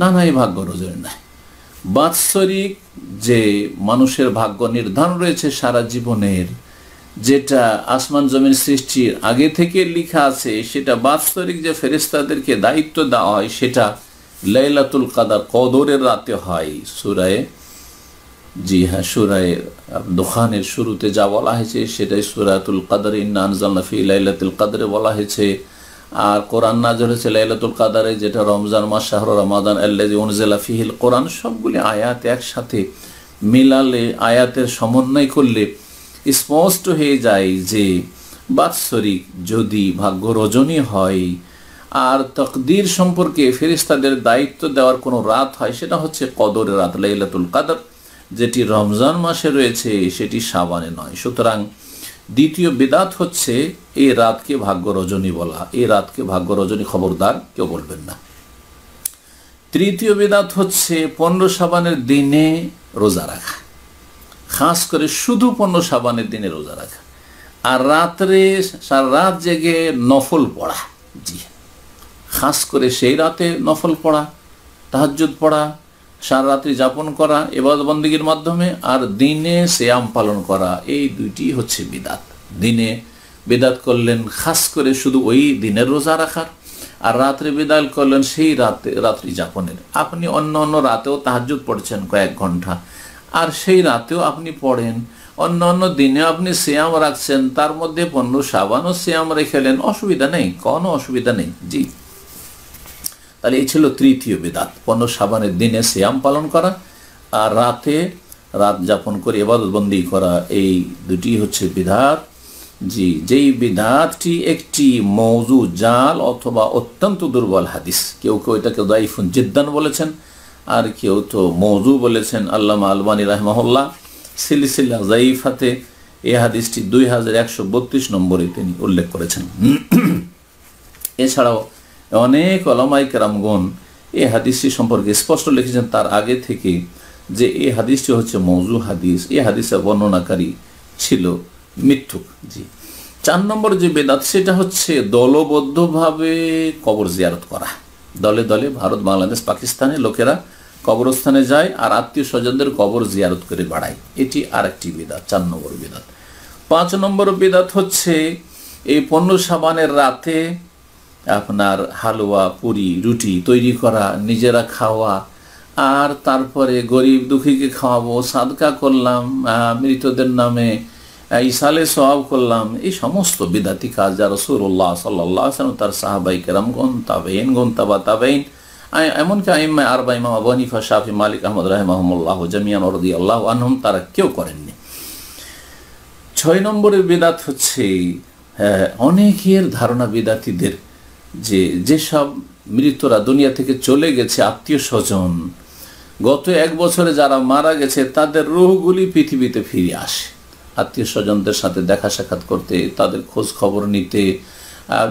না না এই ভাগ্য রজনী নাই বাৎসরিক যে মানুষের ভাগ্য নির্ধারণ রয়েছে সারা জীবনের যেটা আসমান জমিন সৃষ্টির আগে থেকে লিখা আছে সেটা বাৎসরিক যে ফেরিস্তাদেরকে দায়িত্ব দেওয়া হয় সেটা লাইলাতুল কাদার কদরের রাতে হয় সুরায় জি হ্যাঁ সুরায় দোকানের শুরুতে যা বলা হয়েছে সেটাই সুরায়তুল কাদার ইন্নানজাল্লাফি লাইলাতুল কাদরে বলা হয়েছে আর কোরআন নাজর হয়েছে লাইলাতুল কাদারে যেটা রমজান মাস শাহর রমাদান আল্লাজি হিল কোরআন সবগুলি আয়াত একসাথে মিলালে আয়াতের সমন্বয় করলে স্পষ্ট হয়ে যায় যে বাৎসরিক যদি ভাগ্য রজনী হয় আর তকদির সম্পর্কে ফেরিস্তাদের দায়িত্ব দেওয়ার কোনো রাত হয় সেটা হচ্ছে কদর রাত লাইলাতুল কাদর যেটি রমজান মাসে রয়েছে সেটি সাবানে নয় সুতরাং দ্বিতীয় বেদাত হচ্ছে এই রাতকে ভাগ্য রজনী বলা এই রাতকে ভাগ্য রজনী খবরদার কেউ বলবেন না তৃতীয় বেদাত হচ্ছে পনেরো সাবানের দিনে রোজা রাখা খাস করে শুধু পণ্য সাবানের দিনে রোজা রাখা আর রাত্রে সারা রাত জেগে নফল পড়া জি খাস করে সেই রাতে নফল পড়া তাহাজুদ পড়া সারা রাত্রি যাপন করা এবাদ বন্দীগীর মাধ্যমে আর দিনে শ্যাম পালন করা এই দুইটি হচ্ছে বিদাত দিনে বেদাত করলেন খাস করে শুধু ওই দিনের রোজা রাখার আর রাত্রে বেদাল করলেন সেই রাতে রাত্রি যাপনের আপনি অন্য অন্য রাতেও তাহাজুদ পড়ছেন কয়েক ঘন্টা আর সেই রাতেও আপনি পড়েন অন্য অন্য দিনে আপনি শ্যাম রাখছেন তার মধ্যে পণ্য সাবানও শ্যাম রেখেলেন অসুবিধা নেই কোনো অসুবিধা নেই জি তাহলে এই ছিল তৃতীয় বিদাত পণ্য সাবানের দিনে শ্যাম পালন করা আর রাতে রাত যাপন করে এবাদতবন্দি করা এই দুটি হচ্ছে বিধাত জি যেই বিধাতটি একটি মৌজু জাল অথবা অত্যন্ত দুর্বল হাদিস কেউ কেউ এটাকে দাইফুন জিদ্দান বলেছেন আর কেউ তো মৌজু বলেছেন আল্লামা আলবানী রাহমাহুল্লাহ সিলিসিল্লা জাইফাতে এ হাদিসটি দুই হাজার একশো বত্রিশ নম্বরে তিনি উল্লেখ করেছেন এছাড়াও অনেক অলামাইক কেরামগণ এ হাদিসটি সম্পর্কে স্পষ্ট লিখেছেন তার আগে থেকে যে এ হাদিসটি হচ্ছে মৌজু হাদিস এ হাদিসের বর্ণনাকারী ছিল মিথ্যুক জি চার নম্বর যে বেদাত সেটা হচ্ছে দলবদ্ধভাবে কবর জিয়ারত করা দলে দলে ভারত বাংলাদেশ পাকিস্তানের লোকেরা কবরস্থানে যায় আর আত্মীয় স্বজনদের কবর জিয়ারত করে বাড়ায় এটি আর একটি বিদাত চার নম্বর বিদাত পাঁচ নম্বর বিদাত হচ্ছে এই পণ্য সাবানের রাতে আপনার হালুয়া পুরি রুটি তৈরি করা নিজেরা খাওয়া আর তারপরে গরিব দুঃখীকে খাওয়াবো সাদকা করলাম মৃতদের নামে ইসালে সব করলাম এই সমস্ত বিদাতি কাজ যারা সুরল্লাহ সাল্লাহ তার সাহাবাই কেরাম তাবেইন গন্তাবা তাবেন এমনকি আইম্মা আরবা ইমাম আবানিফা শাহি মালিক আহমদ রাহেমাহমুল্লাহ জামিয়ান অরদি আল্লাহ আনহম তারা কেউ করেননি ছয় নম্বরের বেদাত হচ্ছে হ্যাঁ, অনেকের ধারণা বেদাতিদের যে যেসব মৃতরা দুনিয়া থেকে চলে গেছে আত্মীয় স্বজন গত এক বছরে যারা মারা গেছে তাদের রোহগুলি পৃথিবীতে ফিরে আসে আত্মীয় স্বজনদের সাথে দেখা সাক্ষাৎ করতে তাদের খোঁজ খবর নিতে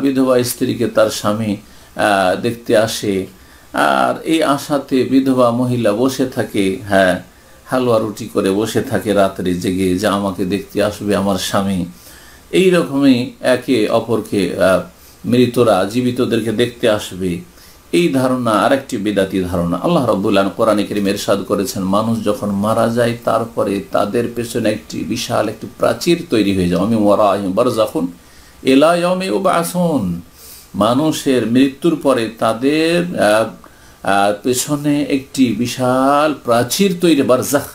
বিধবা স্ত্রীকে তার স্বামী দেখতে আসে আর এই আশাতে বিধবা মহিলা বসে থাকে হ্যাঁ হালুয়া রুটি করে বসে থাকে রাত্রে জেগে যে আমাকে দেখতে আসবে আমার স্বামী এই রকমই একে অপরকে মৃতরা জীবিতদেরকে দেখতে আসবে এই ধারণা আরেকটি বেদাতি ধারণা আল্লাহ রবুল্লান কোরআনে করিম এরশাদ করেছেন মানুষ যখন মারা যায় তারপরে তাদের পেছনে একটি বিশাল একটি প্রাচীর তৈরি হয়ে যায় আমি যখন বারজাফুন এলায়মে ও বাসন মানুষের মৃত্যুর পরে তাদের আর পেছনে একটি বিশাল প্রাচীর তৈরি বারজাখ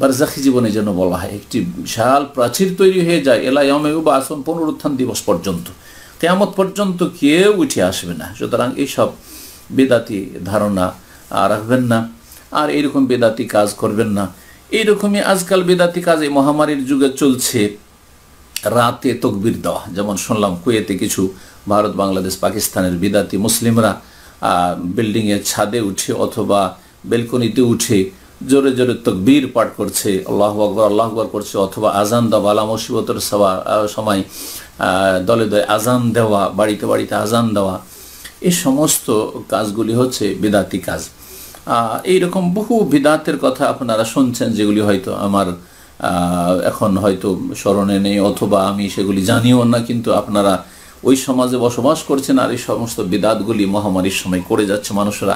বারজাখি জীবনে যেন বলা হয় একটি বিশাল প্রাচীর তৈরি হয়ে যায় এলায়মে বা আসন পুনরুত্থান দিবস পর্যন্ত কেয়ামত পর্যন্ত কেউ উঠে আসবে না সুতরাং এইসব বেদাতি ধারণা রাখবেন না আর এইরকম বেদাতি কাজ করবেন না এইরকমই আজকাল বেদাতি কাজ এই মহামারীর যুগে চলছে রাতে তকবির দেওয়া যেমন শুনলাম কুয়েতে কিছু ভারত বাংলাদেশ পাকিস্তানের বিদাতি মুসলিমরা বিল্ডিংয়ের ছাদে উঠে অথবা বেলকনিতে উঠে জোরে জোরে তকবীর পাঠ করছে আল্লাহ আকবর আল্লাহ আকবর করছে অথবা আজান দেওয়া আলা মুসিবতের সময় দলে দলে আজান দেওয়া বাড়িতে বাড়িতে আজান দেওয়া এই সমস্ত কাজগুলি হচ্ছে বিদাতি কাজ এইরকম বহু বিদাতের কথা আপনারা শুনছেন যেগুলি হয়তো আমার এখন হয়তো স্মরণে নেই অথবা আমি সেগুলি জানিও না কিন্তু আপনারা ওই সমাজে বসবাস করছেন আর এই সমস্ত বিদাতগুলি মহামারীর সময় করে যাচ্ছে মানুষরা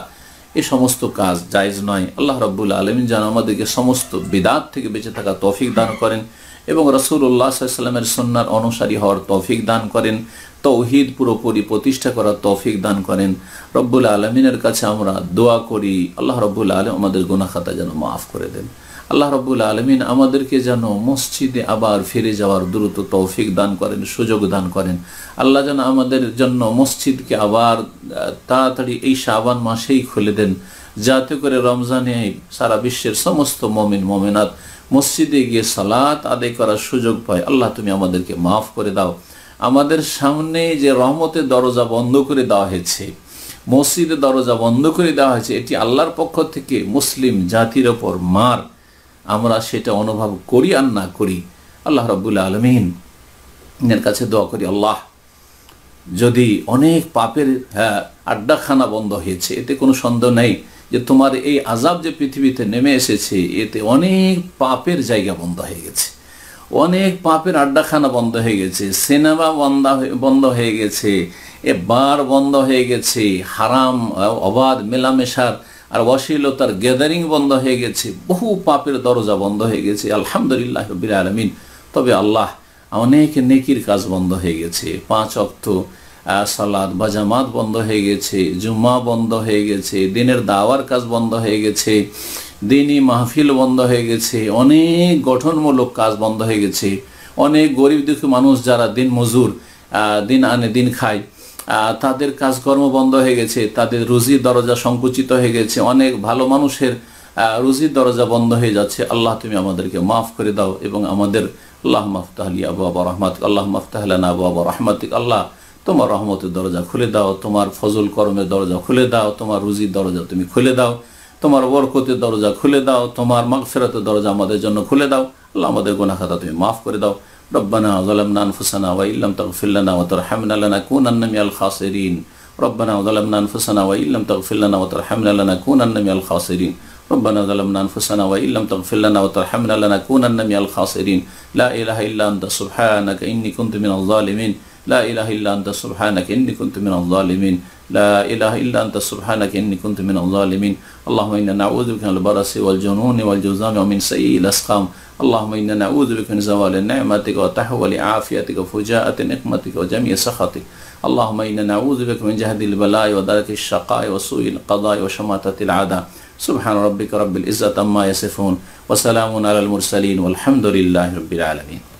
এ সমস্ত কাজ জায়জ নয় আল্লাহ রব্বুল আলমিন যেন আমাদেরকে সমস্ত বিদাত থেকে বেঁচে থাকা তৌফিক দান করেন এবং রসুল্লাহ সাল্লামের সন্ন্যার অনুসারী হওয়ার তৌফিক দান করেন তৌহিদ পুরোপুরি প্রতিষ্ঠা করার তৌফিক দান করেন রব্বুল আলমিনের কাছে আমরা দোয়া করি আল্লাহ রব্বুল আলম আমাদের গুনাখাতা যেন মাফ করে দেন আল্লাহ রবুল আলমিন আমাদেরকে যেন মসজিদে আবার ফিরে যাওয়ার দ্রুত তৌফিক দান করেন সুযোগ দান করেন আল্লাহ যেন আমাদের জন্য মসজিদকে আবার তাড়াতাড়ি এই শাবান মাসেই খুলে দেন যাতে করে রমজানে সারা বিশ্বের সমস্ত মমিন মমিনাত মসজিদে গিয়ে সালাত আদায় করার সুযোগ পায় আল্লাহ তুমি আমাদেরকে মাফ করে দাও আমাদের সামনে যে রহমতের দরজা বন্ধ করে দেওয়া হয়েছে মসজিদের দরজা বন্ধ করে দেওয়া হয়েছে এটি আল্লাহর পক্ষ থেকে মুসলিম জাতির ওপর মার আমরা সেটা অনুভব করি আর না করি আল্লাহ রব্বুল আলমিন এর কাছে দোয়া করি আল্লাহ যদি অনেক পাপের হ্যাঁ আড্ডাখানা বন্ধ হয়েছে এতে কোনো সন্দেহ নেই যে তোমার এই আজাব যে পৃথিবীতে নেমে এসেছে এতে অনেক পাপের জায়গা বন্ধ হয়ে গেছে অনেক পাপের আড্ডাখানা বন্ধ হয়ে গেছে সিনেমা বন্ধ বন্ধ হয়ে গেছে এ বার বন্ধ হয়ে গেছে হারাম অবাধ মেলামেশার আর অশ্লীলতার গ্যাদারিং বন্ধ হয়ে গেছে বহু পাপের দরজা বন্ধ হয়ে গেছে আলহামদুলিল্লাহ রবির আলমিন তবে আল্লাহ অনেক নেকির কাজ বন্ধ হয়ে গেছে পাঁচ অক্ত সালাদ বা জামাত বন্ধ হয়ে গেছে জুম্মা বন্ধ হয়ে গেছে দিনের দাওয়ার কাজ বন্ধ হয়ে গেছে দিনই মাহফিল বন্ধ হয়ে গেছে অনেক গঠনমূলক কাজ বন্ধ হয়ে গেছে অনেক গরিব দুঃখী মানুষ যারা দিন মজুর দিন আনে দিন খায় তাদের কাজকর্ম বন্ধ হয়ে গেছে তাদের রুজির দরজা সংকুচিত হয়ে গেছে অনেক ভালো মানুষের রুজির দরজা বন্ধ হয়ে যাচ্ছে আল্লাহ তুমি আমাদেরকে মাফ করে দাও এবং আমাদের আল্লাহ মাফতাহলি আবু আবা রহমাত আল্লাহ মাফতাহলানা আবু আবা রহমাতিক আল্লাহ তোমার রহমতের দরজা খুলে দাও তোমার ফজল করমের দরজা খুলে দাও তোমার রুজির দরজা তুমি খুলে দাও তোমার বরকতের দরজা খুলে দাও তোমার মাগফেরাতের দরজা আমাদের জন্য খুলে দাও আল্লাহ আমাদের গোনা খাতা তুমি মাফ করে দাও ربنا ظلمنا أنفسنا وإن لم تغفر لنا وترحمنا لنكونن من الخاسرين ربنا ظلمنا أنفسنا وإن لم تغفر لنا وترحمنا لنكونن من الخاسرين ربنا ظلمنا أنفسنا وإن لم تغفر لنا وترحمنا لنكونن من الخاسرين لا إله إلا أنت سبحانك إني كنت من الظالمين لا إله إلا أنت سبحانك إني كنت من الظالمين لا إله إلا أنت سبحانك إني كنت من الظالمين اللهم إنا نعوذ بك من البرص والجنون والجذام ومن سيء الأسقام اللهم إنا نعوذ بك من زوال نعمتك وتحول عافيتك وفجاءة نقمتك وجميع سخطك اللهم إنا نعوذ بك من جهد البلاء ودرك الشقاء وسوء القضاء وشماتة العداء سبحان ربك رب العزة عما يصفون وسلام على المرسلين والحمد لله رب العالمين